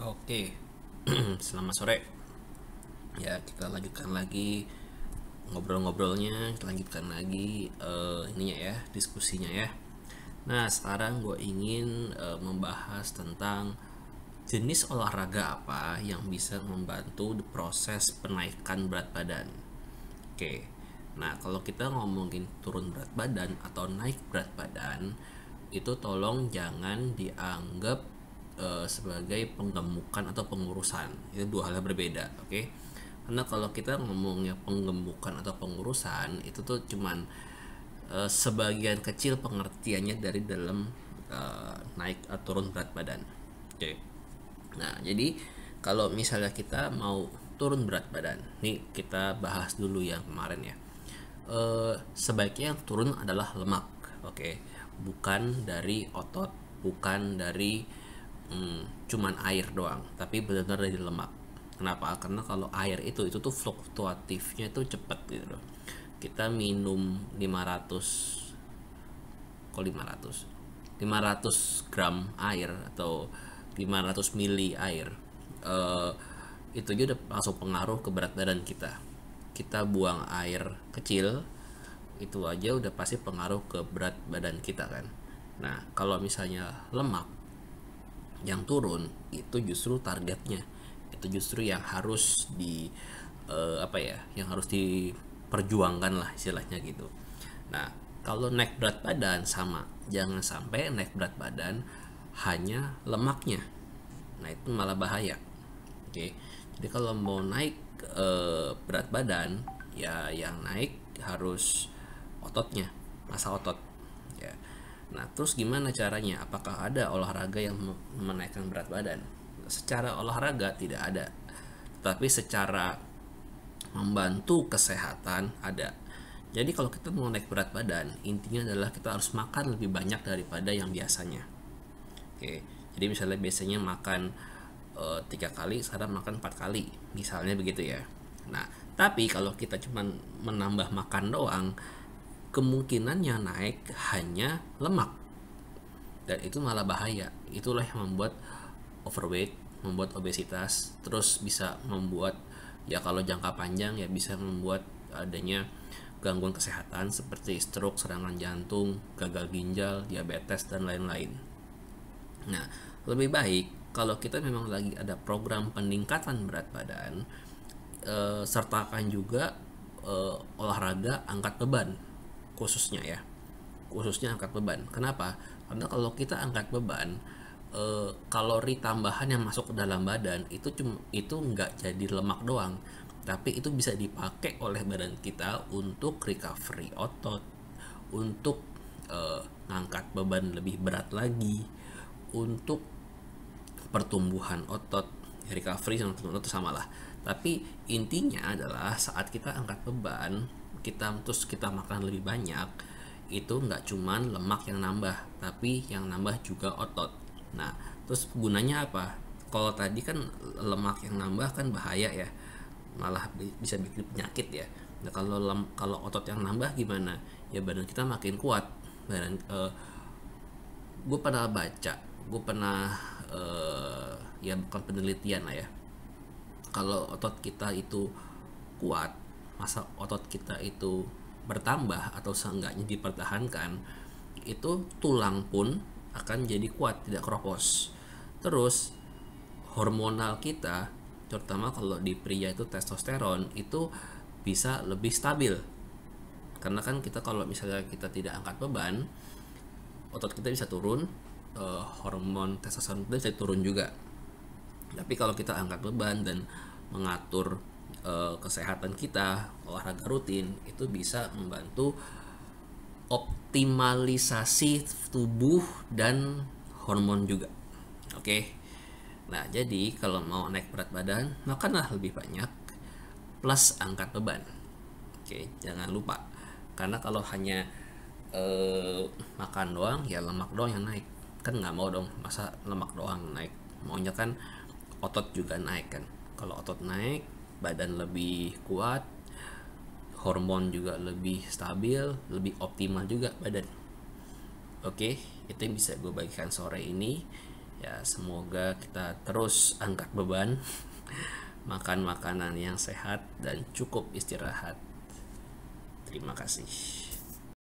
Oke, selamat sore. Ya, kita lanjutkan lagi ngobrol-ngobrolnya, kita lanjutkan lagi uh, ininya ya, diskusinya ya. Nah, sekarang gue ingin uh, membahas tentang jenis olahraga apa yang bisa membantu proses penaikan berat badan. Oke, nah kalau kita ngomongin turun berat badan atau naik berat badan, itu tolong jangan dianggap Eh, sebagai penggemukan atau pengurusan itu dua hal yang berbeda oke okay? karena kalau kita ngomongnya penggemukan atau pengurusan itu tuh cuman uh, sebagian kecil pengertiannya dari dalam uh, naik atau turun berat badan oke okay. nah jadi kalau misalnya kita mau turun berat badan nih kita bahas dulu yang kemarin ya uh, sebaiknya yang turun adalah lemak oke okay? bukan dari otot bukan dari hmm, cuman air doang tapi benar-benar dari lemak kenapa karena kalau air itu itu tuh fluktuatifnya itu cepet gitu loh kita minum 500 kok 500 500 gram air atau 500 mili air uh, itu aja udah langsung pengaruh ke berat badan kita kita buang air kecil itu aja udah pasti pengaruh ke berat badan kita kan nah kalau misalnya lemak yang turun itu justru targetnya itu justru yang harus di uh, apa ya yang harus diperjuangkan lah istilahnya gitu nah kalau naik berat badan sama jangan sampai naik berat badan hanya lemaknya nah itu malah bahaya oke okay? jadi kalau mau naik uh, berat badan ya yang naik harus ototnya masa otot Nah, terus gimana caranya? Apakah ada olahraga yang menaikkan berat badan? Secara olahraga tidak ada. Tapi secara membantu kesehatan ada. Jadi kalau kita mau naik berat badan, intinya adalah kita harus makan lebih banyak daripada yang biasanya. Oke. Jadi misalnya biasanya makan eh, tiga e, kali, sekarang makan empat kali, misalnya begitu ya. Nah, tapi kalau kita cuma menambah makan doang, kemungkinan yang naik hanya lemak dan itu malah bahaya itulah yang membuat overweight membuat obesitas terus bisa membuat ya kalau jangka panjang ya bisa membuat adanya gangguan kesehatan seperti stroke, serangan jantung, gagal ginjal, diabetes dan lain-lain. Nah, lebih baik kalau kita memang lagi ada program peningkatan berat badan, e, sertakan juga e, olahraga angkat beban khususnya ya khususnya angkat beban kenapa karena kalau kita angkat beban e, kalori tambahan yang masuk ke dalam badan itu cuma itu nggak jadi lemak doang tapi itu bisa dipakai oleh badan kita untuk recovery otot untuk e, ngangkat beban lebih berat lagi untuk pertumbuhan otot recovery sama otot sama lah tapi intinya adalah saat kita angkat beban kita terus kita makan lebih banyak itu nggak cuman lemak yang nambah tapi yang nambah juga otot nah terus gunanya apa kalau tadi kan lemak yang nambah kan bahaya ya malah bisa bikin penyakit ya nah kalau lem, kalau otot yang nambah gimana ya badan kita makin kuat badan uh, eh, gue pernah baca gue pernah uh, ya bukan penelitian lah ya kalau otot kita itu kuat masa otot kita itu bertambah atau seenggaknya dipertahankan itu tulang pun akan jadi kuat tidak keropos terus hormonal kita terutama kalau di pria itu testosteron itu bisa lebih stabil karena kan kita kalau misalnya kita tidak angkat beban otot kita bisa turun eh, hormon testosteron kita bisa turun juga tapi kalau kita angkat beban dan mengatur e, kesehatan kita, olahraga rutin itu bisa membantu optimalisasi tubuh dan hormon juga. Oke. Nah, jadi kalau mau naik berat badan, makanlah lebih banyak plus angkat beban. Oke, jangan lupa. Karena kalau hanya e, makan doang, ya lemak doang yang naik. Kan nggak mau dong, masa lemak doang naik. Maunya kan otot juga naik kan. Kalau otot naik, badan lebih kuat hormon juga lebih stabil lebih optimal juga badan oke okay, itu yang bisa gue bagikan sore ini ya semoga kita terus angkat beban makan makanan yang sehat dan cukup istirahat terima kasih